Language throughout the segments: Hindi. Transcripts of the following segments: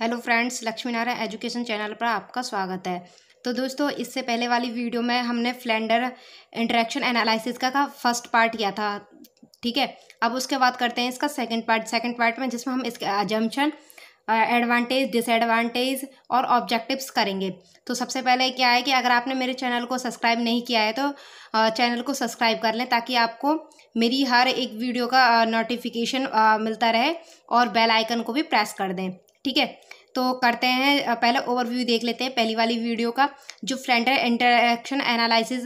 hello friends Lakshmi Narayan education channel पर आपका स्वागत है तो दोस्तों इससे पहले वाली वीडियो में हमने फ्लेंडर इंटरेक्शन एनालिसिस का, का फर्स्ट पार्ट किया था ठीक है अब उसके बाद करते हैं इसका सेकंड पार्ट सेकंड पार्ट में जिसमें हम इसके एजम्पन एडवांटेज डिसएडवांटेज और ऑब्जेक्टिव्स करेंगे तो सबसे पहले क्या है कि अगर आपने मेरे चैनल को सब्सक्राइब नहीं किया है तो चैनल को सब्सक्राइब कर लें ताकि आपको मेरी हर एक वीडियो का नोटिफिकेशन मिलता रहे और बेल आइकन को भी प्रेस कर दें ठीक है तो करते हैं पहले ओवरव्यू देख लेते हैं पहली वाली वीडियो का जो है इंटरेक्शन एनालिसिस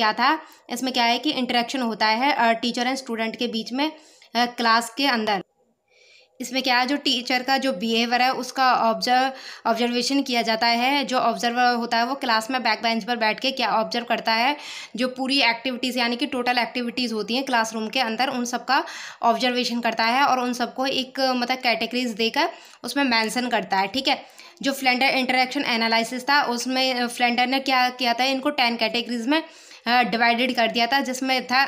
क्या था इसमें क्या है कि इंटरेक्शन होता है टीचर एंड स्टूडेंट के बीच में क्लास के अंदर इसमें क्या है जो टीचर का जो बिहेवियर है उसका ऑब्जर्व ऑब्जर्वेशन किया जाता है जो ऑब्जर्वर होता है वो क्लास में बैक बेंच पर बैठ के क्या ऑब्जर्व करता है जो पूरी एक्टिविटीज़ यानी कि टोटल एक्टिविटीज़ होती हैं क्लासरूम के अंदर उन सब का ऑब्जर्वेशन करता है और उन सबको एक मतलब कैटेगरीज देकर उसमें मैंसन करता है ठीक है जो फ्लेंडर इंटरेक्शन एनालिसिस था उसमें फ्लेंडर ने क्या किया था इनको टेन कैटेगरीज में डिवाइडेड कर दिया था जिसमें था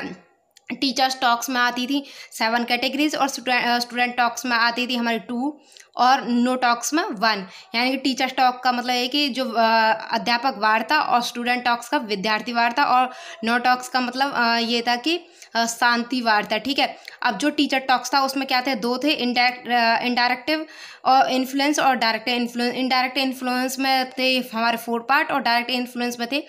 टीचर्स टॉक्स में आती थी सेवन कैटेगरीज और स्टूडेंट टॉक्स में आती थी हमारी टू और नो टॉक्स में वन यानी कि टीचर्स टॉक का मतलब है कि जो अध्यापक वार्ता और स्टूडेंट टॉक्स का विद्यार्थी वार्ता और नो टॉक्स का मतलब ये था कि शांति वार्ता ठीक है अब जो टीचर टॉक्स था उसमें क्या थे दो थे इंडायरेक्ट इंडायरेक्टिव और इन्फ्लुएंस और डायरेक्ट इन्फ्लुएंस इनडायरेक्ट इन्फ्लुएंस में थे हमारे फोर पार्ट और डायरेक्ट इन्फ्लुएंस में थे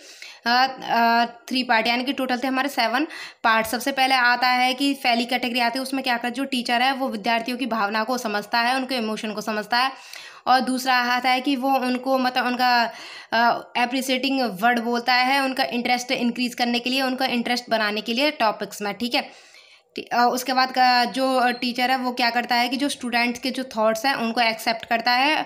थ्री पार्ट यानी कि टोटल थे हमारे सेवन पार्ट सबसे पहले आता है कि पहली कैटेगरी आती है उसमें क्या कर जो टीचर है वो विद्यार्थियों की भावना को समझता है उनके इमोशन को समझता है और दूसरा आता है कि वो उनको मतलब उनका एप्रिसिएटिंग वर्ड बोलता है उनका इंटरेस्ट इंक्रीज करने के लिए उनका इंटरेस्ट बनाने के लिए टॉपिक्स में ठीक है उसके बाद का जो टीचर है वो क्या करता है कि जो स्टूडेंट्स के जो थॉट्स हैं उनको एक्सेप्ट करता है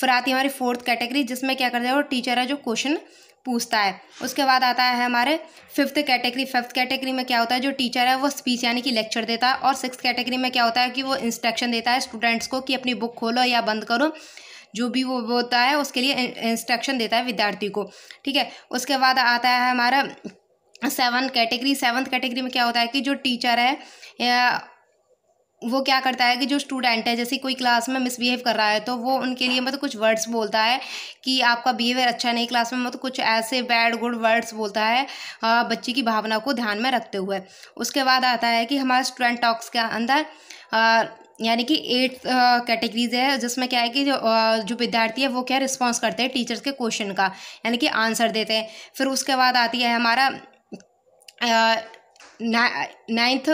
फिर आती है हमारी फोर्थ कैटेगरी जिसमें क्या करता है वो टीचर है जो क्वेश्चन पूछता है उसके बाद आता है हमारे फिफ्थ कैटेगरी फिफ्थ कैटेगरी में क्या होता है जो टीचर है वो स्पीच यानी कि लेक्चर देता है और सिक्स कैटेगरी में क्या होता है कि वो इंस्ट्रक्शन देता है स्टूडेंट्स को कि अपनी बुक खोलो या बंद करो जो भी वो होता है उसके लिए इंस्ट्रक्शन देता है विद्यार्थी को ठीक है उसके बाद आता है हमारा सेवन कैटेगरी सेवन्थ कैटेगरी में क्या होता है कि जो टीचर है वो क्या करता है कि जो स्टूडेंट है जैसे कोई क्लास में मिसबिहेव कर रहा है तो वो उनके लिए मतलब कुछ वर्ड्स बोलता है कि आपका बिहेवियर अच्छा नहीं क्लास में मतलब कुछ ऐसे बैड गुड वर्ड्स बोलता है बच्चे की भावना को ध्यान में रखते हुए उसके बाद आता है कि हमारे स्टूडेंट टॉक्स के अंदर यानी कि एट कैटेगरीज है जिसमें क्या है कि जो जो विद्यार्थी है वो क्या रिस्पॉन्स करते हैं टीचर्स के क्वेश्चन का यानी कि आंसर देते हैं फिर उसके बाद आती है हमारा नाइन्थ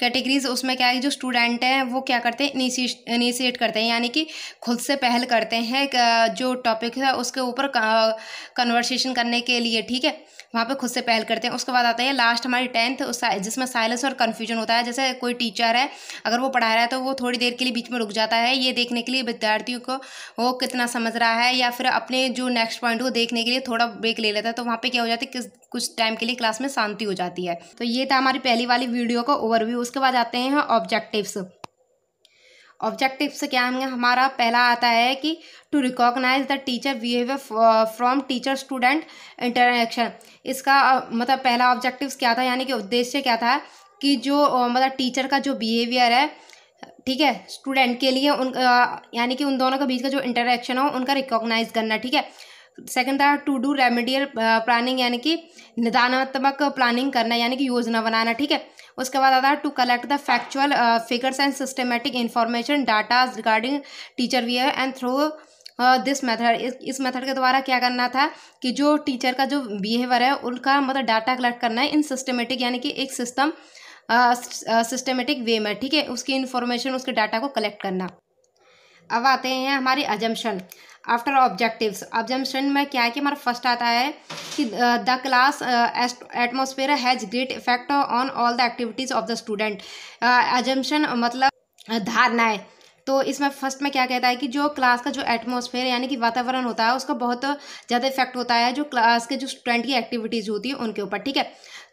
कैटेगरीज उसमें क्या है जो स्टूडेंट हैं वो क्या करते हैं इनिशिएट करते हैं यानी कि खुद से पहल करते हैं जो टॉपिक है उसके ऊपर कन्वर्सेशन करने के लिए ठीक है वहाँ पे खुद से पहल करते हैं उसके बाद आता है लास्ट हमारी टेंथ उस जिसमें साइलेंस और कन्फ्यूजन होता है जैसे कोई टीचर है अगर वो पढ़ा रहा है तो वो थोड़ी देर के लिए बीच में रुक जाता है ये देखने के लिए विद्यार्थियों को वो कितना समझ रहा है या फिर अपने जो नेक्स्ट पॉइंट को देखने के लिए थोड़ा ब्रेक ले लेता है तो वहाँ पर क्या हो जाता है किस कुछ टाइम के लिए क्लास में शांति हो जाती है तो ये था हमारी पहली वाली वीडियो का ओवरव्यू उसके बाद आते हैं ऑब्जेक्टिव्स ऑब्जेक्टिव से क्या हमें हमारा पहला आता है कि to recognise the teacher behaviour from teacher student interaction इसका मतलब पहला ऑब्जेक्टिव क्या था यानी कि उद्देश्य क्या था कि जो मतलब टीचर का जो बिहेवियर है ठीक है स्टूडेंट के लिए उन यानी कि उन दोनों के बीच का जो इंटरेक्शन हो उनका रिकॉग्नाइज करना ठीक है सेकंड था टू डू रेमेडियल प्लानिंग यानी कि निदानात्मक प्लानिंग करना यानी कि योजना बनाना ठीक है उसके बाद आता है to collect the factual figures and systematic information data regarding teacher we and through this method इस, इस मेथड के द्वारा क्या करना था कि जो टीचर का जो बिहेवियर है उनका मतलब डाटा कलेक्ट करना है इन सिस्टमेटिक यानी कि एक सिस्टम सिस्टमेटिक वे में ठीक है उसकी इन्फॉर्मेशन उसके डाटा को कलेक्ट करना अब आते हैं हमारे अजम्पन आफ्टर ऑब्जेक्टिव्स ऑब्जम्पन में क्या है कि हमारा फर्स्ट आता है कि the class atmosphere has great effect on all the activities of the student assumption मतलब धारणाएं तो इसमें फर्स्ट में क्या कहता है कि जो क्लास का जो एटमोसफेयर यानी कि वातावरण होता है उसका बहुत ज़्यादा इफेक्ट होता है जो क्लास के जो स्टूडेंट की एक्टिविटीज़ होती है उनके ऊपर ठीक है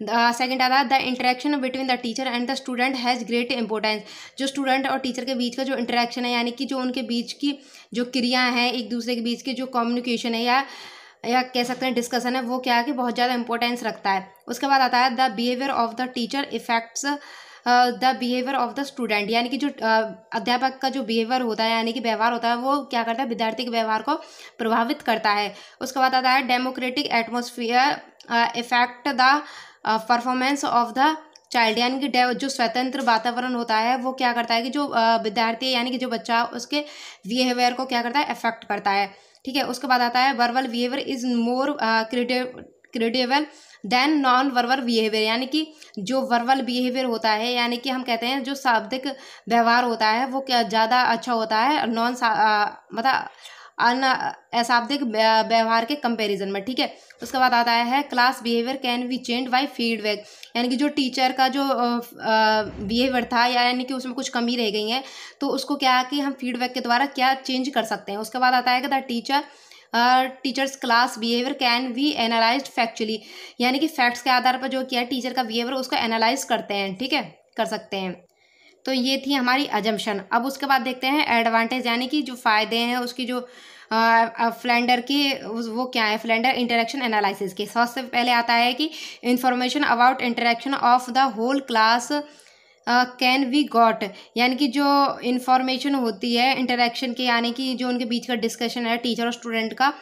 सेकंड आता है the interaction between the teacher and the student has great importance जो स्टूडेंट और टीचर के बीच का जो इंटरेक्शन है यानी कि जो उनके बीच की जो क्रिया है एक दूसरे के बीच की जो कम्युनिकेशन है या या कह सकते हैं डिस्कशन है वो क्या है कि बहुत ज़्यादा इंपॉर्टेंस रखता है उसके बाद आता है the behaviour of the teacher effects the behaviour of the student यानी कि जो अध्यापक का जो बिहेवियर होता है यानी कि व्यवहार होता है वो क्या करता है विद्यार्थी के व्यवहार को प्रभावित करता है उसके बाद आता है democratic atmosphere effect the performance of the child यानी कि जो स्वतंत्र वातावरण होता है वो क्या करता है कि जो विद्यार्थी यानी कि जो बच्चा उसके बिहेवियर को क्या करता है अफेक्ट करता है ठीक है उसके बाद आता है verbal behaviour is more credible than non verbal behaviour यानी कि जो वर्बल बिहेवियर होता है यानी कि हम कहते हैं जो शाब्दिक व्यवहार होता है वो क्या ज़्यादा अच्छा होता है नॉन मतलब अन अशाब्दिक व्यवहार के कंपैरिजन में ठीक है उसके बाद आता है class behaviour can be change by feedback यानी कि जो टीचर का जो बिहेवियर था या यानी कि उसमें कुछ कमी रह गई है तो उसको क्या है कि हम फीडबैक के द्वारा क्या चेंज कर सकते हैं उसके बाद आता है कि the teacher teachers class behaviour can be analyse factually यानी कि फैक्ट्स के आधार पर जो किया टीचर का बिहेवियर उसको एनालाइज करते हैं ठीक है कर सकते हैं तो ये थी हमारी अजम्पन अब उसके बाद देखते हैं एडवांटेज यानी कि जो फ़ायदे हैं उसकी जो फ्लैंडर की वो क्या है फ्लैंडर इंटरेक्शन एनालिसिस की सबसे पहले आता है कि information about interaction of the whole class can we got यानी कि जो इंफॉर्मेशन होती है इंटरेक्शन के यानी कि जो उनके बीच का डिस्कशन है टीचर और स्टूडेंट का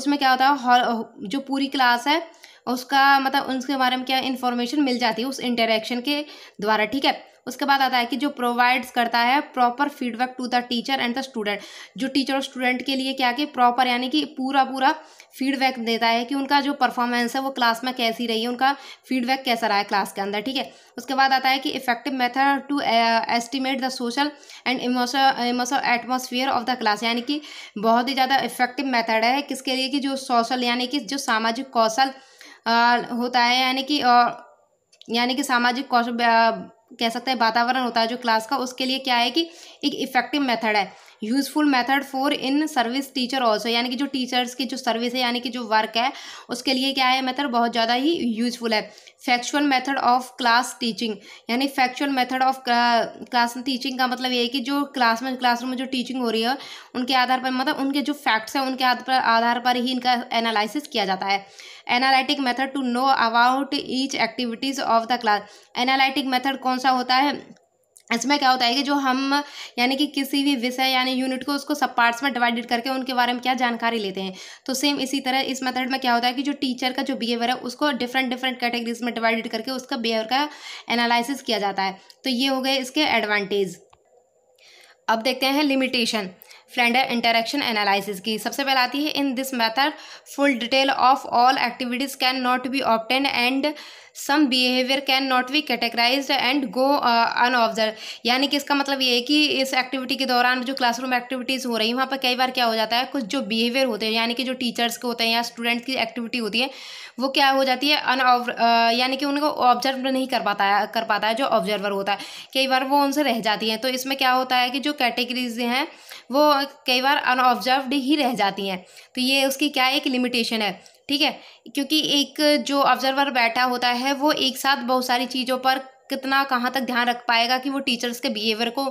उसमें क्या होता है जो पूरी क्लास है उसका मतलब उसके बारे में क्या इन्फॉर्मेशन मिल जाती है उस इंटरेक्शन के द्वारा ठीक है उसके बाद आता है कि जो प्रोवाइड्स करता है proper feedback to the teacher and the student जो टीचर और स्टूडेंट के लिए क्या कि प्रॉपर यानी कि पूरा पूरा फीडबैक देता है कि उनका जो परफॉर्मेंस है वो क्लास में कैसी रही है उनका फीडबैक कैसा रहा है क्लास के अंदर ठीक है उसके बाद आता है कि effective method to estimate the social and emotional emotional atmosphere of the class यानी कि बहुत ही ज़्यादा इफेक्टिव मेथड है किसके लिए कि जो सोशल यानी कि जो सामाजिक कौशल होता है यानी कि यानी कि सामाजिक कौशल कह सकते हैं वातावरण होता है जो क्लास का उसके लिए क्या है कि एक इफ़ेक्टिव मेथड है useful method for in service teacher also यानी कि जो टीचर्स की जो सर्विस है यानी कि जो वर्क है उसके लिए क्या है मेथड बहुत ज़्यादा ही यूजफुल है factual method of class teaching यानी factual method of class teaching का मतलब ये है कि जो क्लास में क्लासरूम में जो टीचिंग हो रही है उनके आधार पर मतलब उनके जो फैक्ट्स हैं उनके आधार पर ही इनका एनालिसिस किया जाता है analytic method to know about each activities of the class analytic method कौन सा होता है इसमें क्या होता है कि जो हम यानी कि किसी भी विषय यानी यूनिट को उसको सब पार्ट्स में डिवाइडेड करके उनके बारे में क्या जानकारी लेते हैं तो सेम इसी तरह इस मेथड में क्या होता है कि जो टीचर का जो बिहेवियर है उसको डिफरेंट डिफरेंट कैटेगरीज में डिवाइडेड करके उसका बिहेवियर का एनालिसिस किया जाता है तो ये हो गए इसके एडवांटेज अब देखते हैं लिमिटेशन फ्रेंडर इंटरेक्शन एनालिसिस की सबसे पहले आती है in this method full detail of all activities can not be obtain and some behaviour can not be categorise and go unobserve यानी कि इसका मतलब ये है कि इस एक्टिविटी के दौरान जो क्लासरूम एक्टिविटीज़ हो रही है वहाँ पर कई बार क्या हो जाता है कुछ जो बिहेवियर होते हैं यानी कि जो टीचर्स के होते हैं या स्टूडेंट की एक्टिविटी होती है वो क्या हो जाती है अन uh, यानी कि उनको ऑब्जर्व नहीं कर पाता है कर पाता है जो ऑब्जर्वर होता है कई बार वो उनसे रह जाती हैं तो इसमें क्या होता है कि जो कैटेगरीज हैं वो कई बार अनऑब्जर्व्ड ही रह जाती हैं तो ये उसकी क्या एक लिमिटेशन है ठीक है क्योंकि एक जो ऑब्जर्वर बैठा होता है वो एक साथ बहुत सारी चीज़ों पर कितना कहाँ तक ध्यान रख पाएगा कि वो टीचर्स के बिहेवियर को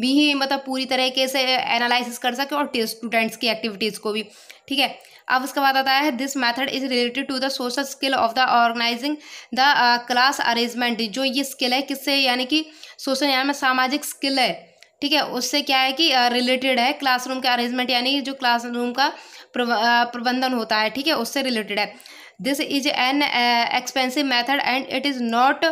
भी मतलब पूरी तरीके से एनालिसिस कर सके और स्टूडेंट्स की एक्टिविटीज़ को भी ठीक है अब उसके बाद आता है this method is related to the social skill of the organising the class arrangement जो ये स्किल है किससे यानी कि सोशल यानी सामाजिक स्किल है ठीक है उससे क्या है कि रिलेटेड है क्लासरूम का अरेंजमेंट यानी जो क्लासरूम का प्रबंधन होता है ठीक है उससे रिलेटेड है this is an expensive method and it is not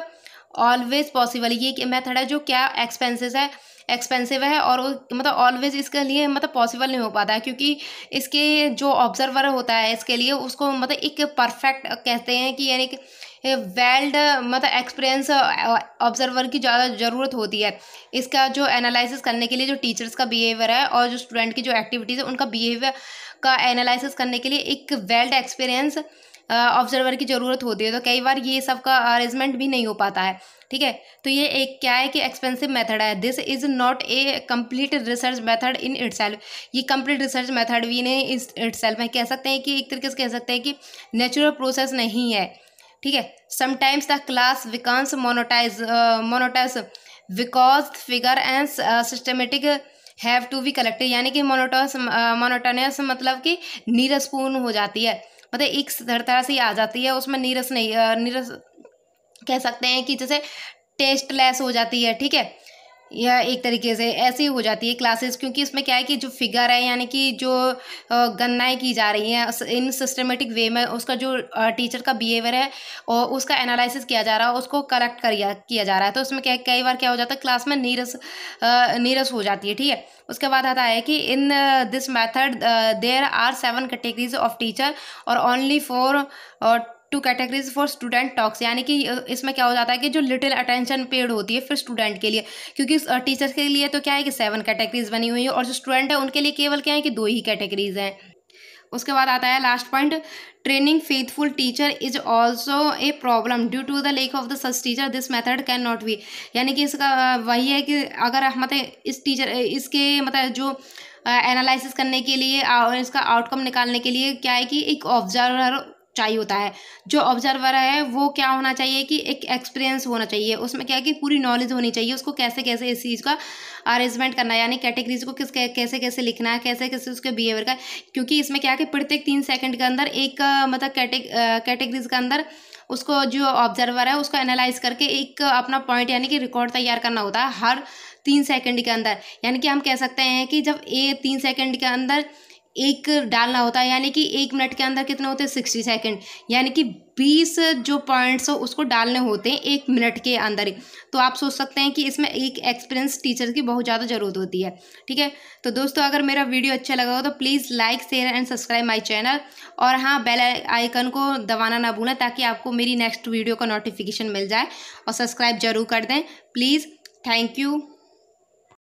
always possible ये मेथड है जो क्या एक्सपेंसिव है एक्सपेंसिव है और मतलब ऑलवेज इसके लिए मतलब पॉसिबल नहीं हो पाता है क्योंकि इसके जो ऑब्जर्वर होता है इसके लिए उसको मतलब एक परफेक्ट कहते हैं कि यानी कि वेल्ड मतलब एक्सपीरियंस ऑब्जर्वर की ज़्यादा ज़रूरत होती है इसका जो एनालिसिस करने के लिए जो टीचर्स का बिहेवियर है और जो स्टूडेंट की जो एक्टिविटीज़ है उनका बिहेवियर का एनालिसिस करने के लिए एक वेल्ड एक्सपीरियंस ऑब्जर्वर की ज़रूरत होती है तो कई बार ये सब का अरेंजमेंट भी नहीं हो पाता है ठीक है तो ये एक क्या है कि एक्सपेंसिव मेथड है this is not a complete research method in it ये कंप्लीट रिसर्च मेथड भी नहीं इट सेल्फ में कह सकते हैं कि एक तरीके से कह सकते हैं कि नेचुरल प्रोसेस नहीं है ठीक है sometimes the class becomes monotonous monotonous because figure and systematic have to be collected यानी कि मोनोटोस मोनोटोनियस uh, मतलब कि नीरसपूर्ण हो जाती है मतलब एक तरह से आ जाती है उसमें नीरस नहीं uh, नीरस कह सकते हैं कि जैसे टेस्टलेस हो जाती है ठीक है या एक तरीके से ऐसी हो जाती है क्लासेस क्योंकि इसमें क्या है कि जो फिगर है यानी कि जो गणनाएँ की जा रही हैं इन सिस्टमेटिक वे में उसका जो टीचर का बिहेवियर है और उसका एनालिसिस किया जा रहा है उसको करेक्ट कर किया जा रहा है तो उसमें क्या कई बार क्या हो जाता है क्लास में नीरस नीरस हो जाती है ठीक है उसके बाद आता है कि in this method there are seven categories of teacher और only four two categories for student talks यानी कि इसमें क्या हो जाता है कि जो लिटिल अटेंशन पेड होती है फिर स्टूडेंट के लिए क्योंकि टीचर्स के लिए तो क्या है कि सेवन कैटेगरीज बनी हुई है और जो स्टूडेंट है उनके लिए केवल क्या है कि दो ही कैटेगरीज हैं उसके बाद आता है last point training faithful teacher is also a problem due to the lack of the such teacher this method can not be यानी कि इसका वही है कि अगर मतलब इस टीचर इसके मतलब जो एनालिसिस करने के लिए और इसका आउटकम निकालने के लिए क्या है कि एक ऑब्जर्वर चाहिए होता है जो ऑब्जर्वर है वो क्या होना चाहिए कि एक एक्सपीरियंस होना चाहिए उसमें क्या है कि पूरी नॉलेज होनी चाहिए उसको कैसे कैसे इस चीज़ का अरेंजमेंट करना है यानी कैटेगरीज को किस कैसे कैसे लिखना है कैसे कैसे उसके बिहेवियर का क्योंकि इसमें क्या है कि प्रत्येक तीन सेकंड के अंदर एक मतलब कैटेगरीज के अंदर उसको जो ऑब्जर्वर है उसको एनालाइज करके एक अपना पॉइंट यानी कि रिकॉर्ड तैयार करना होता है हर तीन सेकेंड के अंदर यानी कि हम कह सकते हैं कि जब ए तीन सेकेंड के अंदर एक डालना होता है यानी कि एक मिनट के अंदर कितने होते हैं सिक्सटी सेकेंड यानी कि बीस जो पॉइंट्स हो उसको डालने होते हैं एक मिनट के अंदर ही तो आप सोच सकते हैं कि इसमें एक एक्सपीरियंस टीचर की बहुत ज़्यादा ज़रूरत होती है ठीक है तो दोस्तों अगर मेरा वीडियो अच्छा लगा हो तो please like share and subscribe my channel और हाँ बेल आइकन को दबाना ना भूलें ताकि आपको मेरी नेक्स्ट वीडियो का नोटिफिकेशन मिल जाए और सब्सक्राइब जरूर कर दें प्लीज़ थैंक यू